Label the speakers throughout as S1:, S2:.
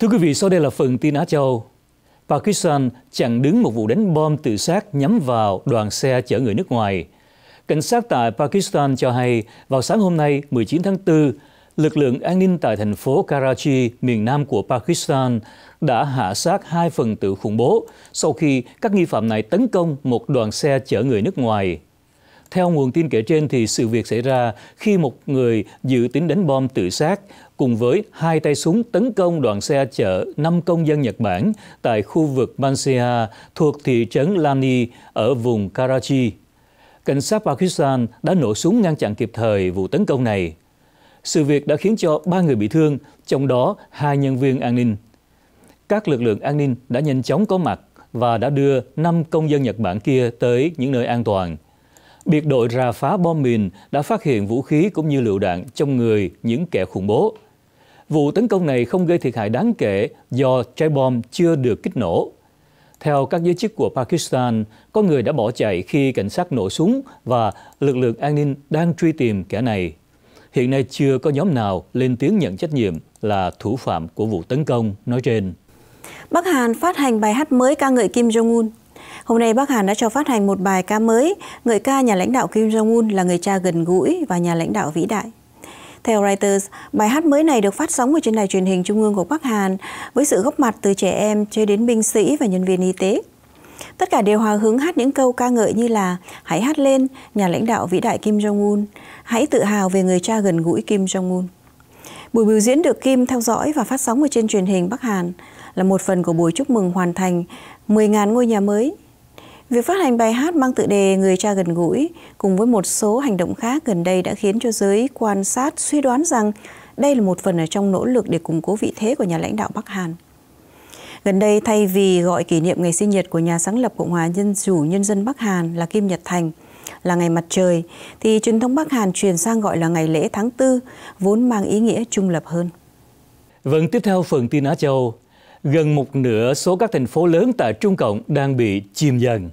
S1: Thưa quý vị, sau đây là phần tin Á Châu. Pakistan chặn đứng một vụ đánh bom tự sát nhắm vào đoàn xe chở người nước ngoài. Cảnh sát tại Pakistan cho hay, vào sáng hôm nay 19 tháng 4, lực lượng an ninh tại thành phố Karachi, miền nam của Pakistan, đã hạ sát hai phần tử khủng bố sau khi các nghi phạm này tấn công một đoàn xe chở người nước ngoài. Theo nguồn tin kể trên thì sự việc xảy ra khi một người dự tính đánh bom tự sát cùng với hai tay súng tấn công đoàn xe chở 5 công dân Nhật Bản tại khu vực Mansia thuộc thị trấn Lani ở vùng Karachi. Cảnh sát Pakistan đã nổ súng ngăn chặn kịp thời vụ tấn công này. Sự việc đã khiến cho ba người bị thương, trong đó hai nhân viên an ninh. Các lực lượng an ninh đã nhanh chóng có mặt và đã đưa 5 công dân Nhật Bản kia tới những nơi an toàn. Biệt đội rà phá bom mìn đã phát hiện vũ khí cũng như lựu đạn trong người những kẻ khủng bố. Vụ tấn công này không gây thiệt hại đáng kể do trái bom chưa được kích nổ. Theo các giới chức của Pakistan, có người đã bỏ chạy khi cảnh sát nổ súng và lực lượng an ninh đang truy tìm kẻ này. Hiện nay chưa có nhóm nào lên tiếng nhận trách nhiệm là thủ phạm của vụ tấn công nói trên.
S2: Bắc Hàn phát hành bài hát mới ca ngợi Kim Jong-un. Hôm nay Bắc Hàn đã cho phát hành một bài ca mới, ngợi ca nhà lãnh đạo Kim Jong-un là người cha gần gũi và nhà lãnh đạo vĩ đại. Theo Reuters, bài hát mới này được phát sóng ở trên đài truyền hình trung ương của Bắc Hàn với sự góp mặt từ trẻ em cho đến binh sĩ và nhân viên y tế. Tất cả đều hòa hứng hát những câu ca ngợi như là Hãy hát lên, nhà lãnh đạo vĩ đại Kim Jong-un, hãy tự hào về người cha gần gũi Kim Jong-un. Buổi biểu diễn được Kim theo dõi và phát sóng ở trên truyền hình Bắc Hàn là một phần của buổi chúc mừng hoàn thành 10.000 ngôi nhà mới. Việc phát hành bài hát mang tự đề Người cha gần gũi cùng với một số hành động khác gần đây đã khiến cho giới quan sát suy đoán rằng đây là một phần ở trong nỗ lực để củng cố vị thế của nhà lãnh đạo Bắc Hàn. Gần đây, thay vì gọi kỷ niệm ngày sinh nhật của nhà sáng lập Cộng hòa Nhân chủ Nhân dân Bắc Hàn là Kim Nhật Thành – là ngày mặt trời thì truyền thống Bắc Hàn truyền sang gọi là ngày lễ tháng 4 vốn mang ý nghĩa trung lập hơn.
S1: Vâng, tiếp theo phần tin Á Châu, gần một nửa số các thành phố lớn tại Trung Cộng đang bị chìm dần.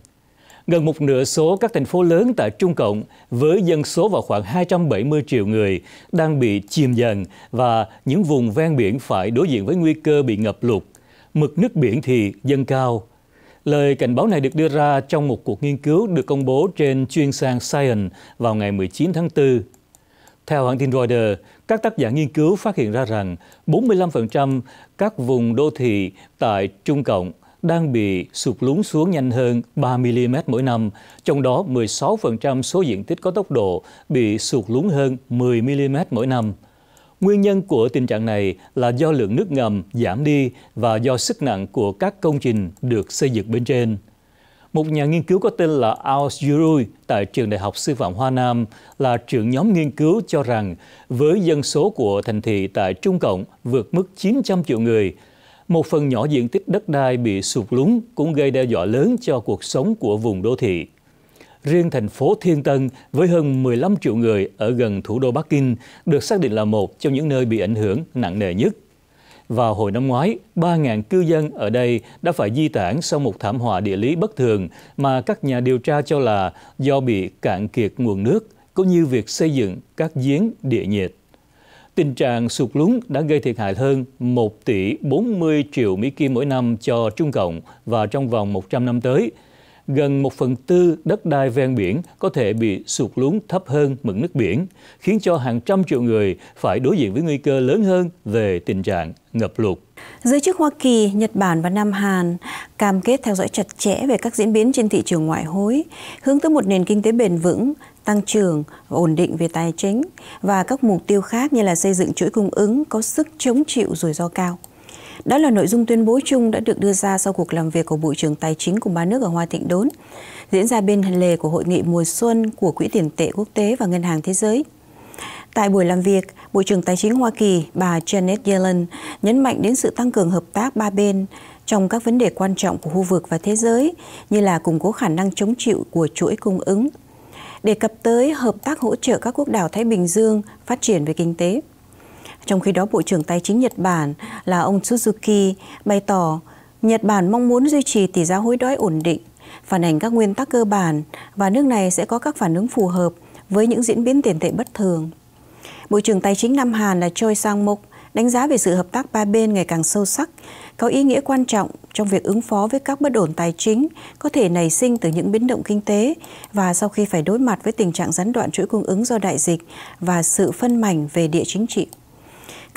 S1: Gần một nửa số các thành phố lớn tại Trung Cộng với dân số vào khoảng 270 triệu người đang bị chìm dần và những vùng ven biển phải đối diện với nguy cơ bị ngập lụt. Mực nước biển thì dâng cao, Lời cảnh báo này được đưa ra trong một cuộc nghiên cứu được công bố trên chuyên sang Science vào ngày 19 tháng 4. Theo hãng tin Reuters, các tác giả nghiên cứu phát hiện ra rằng 45% các vùng đô thị tại Trung Cộng đang bị sụp lún xuống nhanh hơn 3 mm mỗi năm, trong đó 16% số diện tích có tốc độ bị sụt lún hơn 10 mm mỗi năm. Nguyên nhân của tình trạng này là do lượng nước ngầm giảm đi và do sức nặng của các công trình được xây dựng bên trên. Một nhà nghiên cứu có tên là Ao Yurui tại Trường Đại học Sư phạm Hoa Nam là trưởng nhóm nghiên cứu cho rằng với dân số của thành thị tại Trung Cộng vượt mức 900 triệu người, một phần nhỏ diện tích đất đai bị sụt lún cũng gây đe dọa lớn cho cuộc sống của vùng đô thị riêng thành phố Thiên Tân với hơn 15 triệu người ở gần thủ đô Bắc Kinh được xác định là một trong những nơi bị ảnh hưởng nặng nề nhất. Vào hồi năm ngoái, 3.000 cư dân ở đây đã phải di tản sau một thảm họa địa lý bất thường mà các nhà điều tra cho là do bị cạn kiệt nguồn nước, cũng như việc xây dựng các giếng địa nhiệt. Tình trạng sụt lún đã gây thiệt hại hơn 1 tỷ 40 triệu Mỹ Kim mỗi năm cho Trung Cộng và trong vòng 100 năm tới – gần một phần tư đất đai ven biển có thể bị sụt lún thấp hơn mực nước biển, khiến cho hàng trăm triệu người phải đối diện với nguy cơ lớn hơn về tình trạng ngập lụt.
S2: Giới chức Hoa Kỳ, Nhật Bản và Nam Hàn cam kết theo dõi chặt chẽ về các diễn biến trên thị trường ngoại hối, hướng tới một nền kinh tế bền vững, tăng trưởng ổn định về tài chính và các mục tiêu khác như là xây dựng chuỗi cung ứng có sức chống chịu rủi ro cao. Đó là nội dung tuyên bố chung đã được đưa ra sau cuộc làm việc của Bộ trưởng Tài chính của ba nước ở Hoa Thịnh Đốn, diễn ra bên lề của hội nghị mùa xuân của Quỹ tiền tệ quốc tế và Ngân hàng Thế giới. Tại buổi làm việc, Bộ trưởng Tài chính Hoa Kỳ bà Janet Yellen nhấn mạnh đến sự tăng cường hợp tác ba bên trong các vấn đề quan trọng của khu vực và thế giới như là củng cố khả năng chống chịu của chuỗi cung ứng, đề cập tới hợp tác hỗ trợ các quốc đảo Thái Bình Dương phát triển về kinh tế. Trong khi đó, Bộ trưởng Tài chính Nhật Bản là ông Suzuki bày tỏ Nhật Bản mong muốn duy trì tỷ giá hối đoái ổn định, phản ảnh các nguyên tắc cơ bản và nước này sẽ có các phản ứng phù hợp với những diễn biến tiền tệ bất thường. Bộ trưởng Tài chính Nam Hàn là Choi Sang-mok đánh giá về sự hợp tác ba bên ngày càng sâu sắc, có ý nghĩa quan trọng trong việc ứng phó với các bất ổn tài chính có thể nảy sinh từ những biến động kinh tế và sau khi phải đối mặt với tình trạng gián đoạn chuỗi cung ứng do đại dịch và sự phân mảnh về địa chính trị.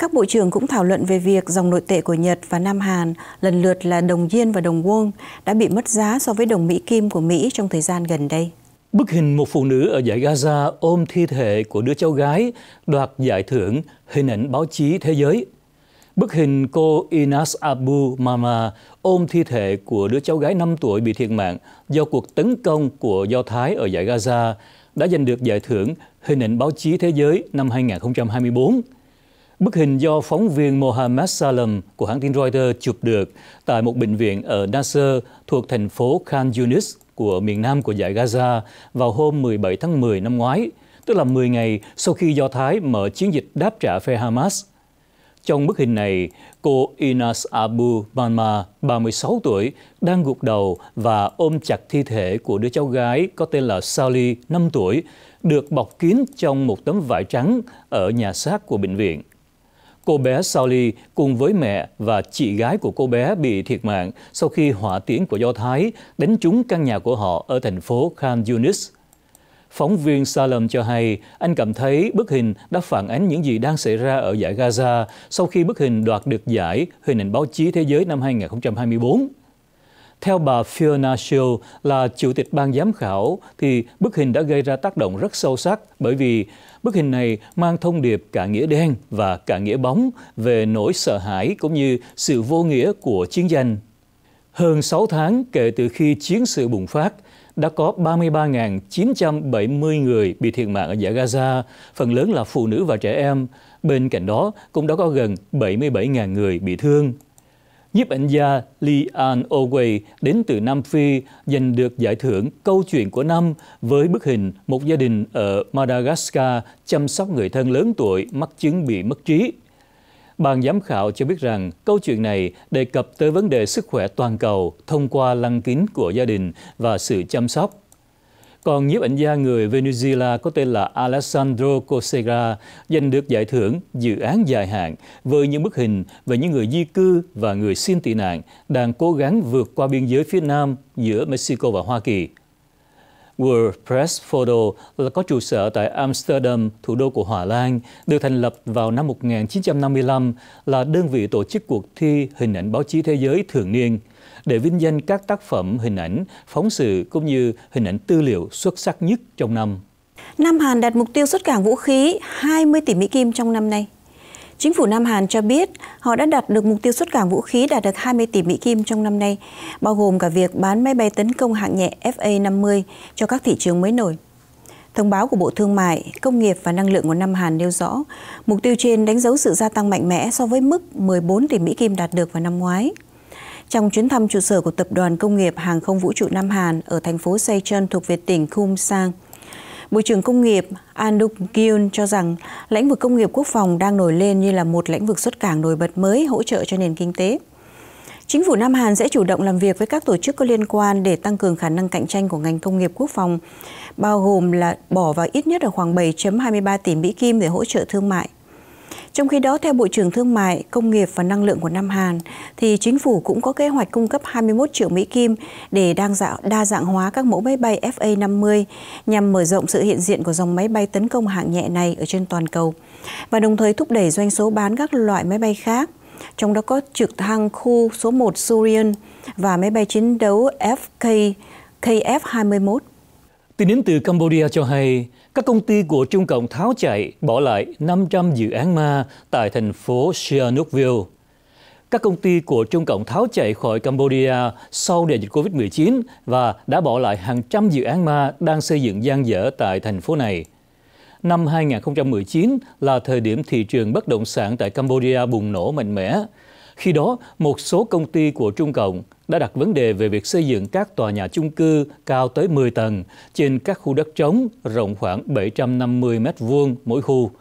S2: Các bộ trưởng cũng thảo luận về việc dòng nội tệ của Nhật và Nam Hàn lần lượt là đồng yên và đồng won đã bị mất giá so với đồng Mỹ Kim của Mỹ trong thời gian gần đây.
S1: Bức hình một phụ nữ ở giải Gaza ôm thi thể của đứa cháu gái đoạt giải thưởng hình ảnh báo chí thế giới. Bức hình cô Inas Abu Mama ôm thi thể của đứa cháu gái 5 tuổi bị thiệt mạng do cuộc tấn công của Do Thái ở giải Gaza đã giành được giải thưởng hình ảnh báo chí thế giới năm 2024. Bức hình do phóng viên Mohammed Salem của hãng tin Reuters chụp được tại một bệnh viện ở Nasser thuộc thành phố Khan Yunis của miền nam của giải Gaza vào hôm 17 tháng 10 năm ngoái, tức là 10 ngày sau khi Do Thái mở chiến dịch đáp trả phe Hamas. Trong bức hình này, cô Inas Abu Banma, 36 tuổi, đang gục đầu và ôm chặt thi thể của đứa cháu gái có tên là Sally, 5 tuổi, được bọc kín trong một tấm vải trắng ở nhà xác của bệnh viện. Cô bé Sally cùng với mẹ và chị gái của cô bé bị thiệt mạng sau khi hỏa tiễn của Do Thái đánh trúng căn nhà của họ ở thành phố Khan Yunis. Phóng viên Salem cho hay, anh cảm thấy bức hình đã phản ánh những gì đang xảy ra ở giải Gaza sau khi bức hình đoạt được giải Hình ảnh báo chí thế giới năm 2024. Theo bà Fiona Shield là chủ tịch ban giám khảo, thì bức hình đã gây ra tác động rất sâu sắc bởi vì bức hình này mang thông điệp cả nghĩa đen và cả nghĩa bóng về nỗi sợ hãi cũng như sự vô nghĩa của chiến tranh. Hơn 6 tháng kể từ khi chiến sự bùng phát, đã có 33.970 người bị thiệt mạng ở giải Gaza, phần lớn là phụ nữ và trẻ em. Bên cạnh đó, cũng đã có gần 77.000 người bị thương. Nhiếp ảnh gia Lee An Owei đến từ Nam Phi giành được giải thưởng Câu chuyện của năm với bức hình một gia đình ở Madagascar chăm sóc người thân lớn tuổi mắc chứng bị mất trí. Ban giám khảo cho biết rằng câu chuyện này đề cập tới vấn đề sức khỏe toàn cầu thông qua lăng kính của gia đình và sự chăm sóc còn nhiếp ảnh gia người Venezuela có tên là Alessandro Cosera giành được giải thưởng dự án dài hạn với những bức hình về những người di cư và người xin tị nạn đang cố gắng vượt qua biên giới phía nam giữa Mexico và Hoa Kỳ. World Press Photo là có trụ sở tại Amsterdam, thủ đô của Hà Lan, được thành lập vào năm 1955 là đơn vị tổ chức cuộc thi hình ảnh báo chí thế giới thường niên – để vinh danh các tác phẩm hình ảnh, phóng sự cũng như hình ảnh tư liệu xuất sắc nhất trong năm.
S2: Nam Hàn đặt mục tiêu xuất cảng vũ khí 20 tỷ Mỹ Kim trong năm nay. Chính phủ Nam Hàn cho biết họ đã đạt được mục tiêu xuất cảng vũ khí đạt được 20 tỷ Mỹ Kim trong năm nay, bao gồm cả việc bán máy bay tấn công hạng nhẹ FA-50 cho các thị trường mới nổi. Thông báo của Bộ Thương mại, Công nghiệp và Năng lượng của Nam Hàn nêu rõ, mục tiêu trên đánh dấu sự gia tăng mạnh mẽ so với mức 14 tỷ Mỹ Kim đạt được vào năm ngoái. Trong chuyến thăm trụ sở của Tập đoàn Công nghiệp Hàng không Vũ trụ Nam Hàn ở thành phố Seichon thuộc về tỉnh Sang, Bộ trưởng Công nghiệp Anduk Kyun cho rằng lĩnh vực công nghiệp quốc phòng đang nổi lên như là một lĩnh vực xuất cảng nổi bật mới hỗ trợ cho nền kinh tế. Chính phủ Nam Hàn sẽ chủ động làm việc với các tổ chức có liên quan để tăng cường khả năng cạnh tranh của ngành công nghiệp quốc phòng, bao gồm là bỏ vào ít nhất là khoảng 7.23 tỷ Mỹ Kim để hỗ trợ thương mại. Trong khi đó, theo Bộ trưởng Thương mại, Công nghiệp và Năng lượng của Nam Hàn, thì chính phủ cũng có kế hoạch cung cấp 21 triệu Mỹ Kim để đa dạng hóa các mẫu máy bay FA-50 nhằm mở rộng sự hiện diện của dòng máy bay tấn công hạng nhẹ này ở trên toàn cầu và đồng thời thúc đẩy doanh số bán các loại máy bay khác trong đó có trực thăng khu số 1 Surian và máy bay chiến đấu FK KF-21.
S1: Tin đến từ Cambodia cho hay, các công ty của Trung Cộng tháo chạy, bỏ lại 500 dự án ma tại thành phố Sihanoukville. Các công ty của Trung Cộng tháo chạy khỏi Cambodia sau đại dịch COVID-19 và đã bỏ lại hàng trăm dự án ma đang xây dựng gian dở tại thành phố này. Năm 2019 là thời điểm thị trường bất động sản tại Cambodia bùng nổ mạnh mẽ khi đó, một số công ty của Trung Cộng đã đặt vấn đề về việc xây dựng các tòa nhà chung cư cao tới 10 tầng trên các khu đất trống rộng khoảng 750 m2 mỗi khu,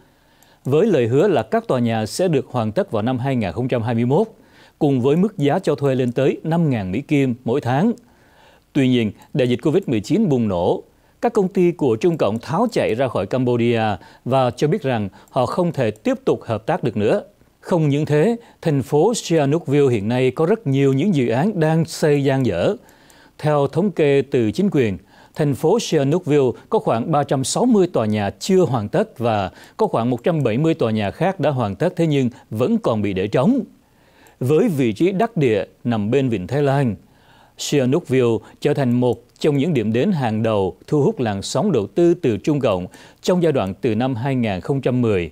S1: với lời hứa là các tòa nhà sẽ được hoàn tất vào năm 2021, cùng với mức giá cho thuê lên tới 5.000 Mỹ Kim mỗi tháng. Tuy nhiên, đại dịch COVID-19 bùng nổ, các công ty của Trung Cộng tháo chạy ra khỏi Cambodia và cho biết rằng họ không thể tiếp tục hợp tác được nữa. Không những thế, thành phố Sihanoukville hiện nay có rất nhiều những dự án đang xây gian dở. Theo thống kê từ chính quyền, thành phố Sihanoukville có khoảng 360 tòa nhà chưa hoàn tất và có khoảng 170 tòa nhà khác đã hoàn tất thế nhưng vẫn còn bị để trống. Với vị trí đắc địa nằm bên Vịnh Thái Lan, Sihanoukville trở thành một trong những điểm đến hàng đầu thu hút làn sóng đầu tư từ Trung Cộng trong giai đoạn từ năm 2010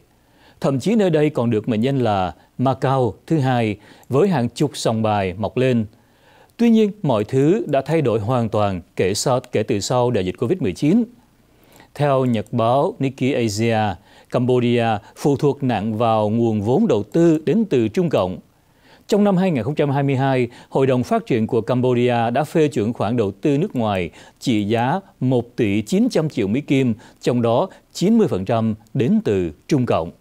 S1: Thậm chí nơi đây còn được mệnh danh là Macau thứ hai với hàng chục sòng bài mọc lên. Tuy nhiên, mọi thứ đã thay đổi hoàn toàn kể, sau, kể từ sau đại dịch Covid-19. Theo nhật báo Nikkei Asia, Cambodia phụ thuộc nặng vào nguồn vốn đầu tư đến từ Trung Cộng. Trong năm 2022, Hội đồng Phát triển của Cambodia đã phê chuẩn khoản đầu tư nước ngoài trị giá 1 tỷ 900 triệu Mỹ Kim, trong đó 90% đến từ Trung Cộng.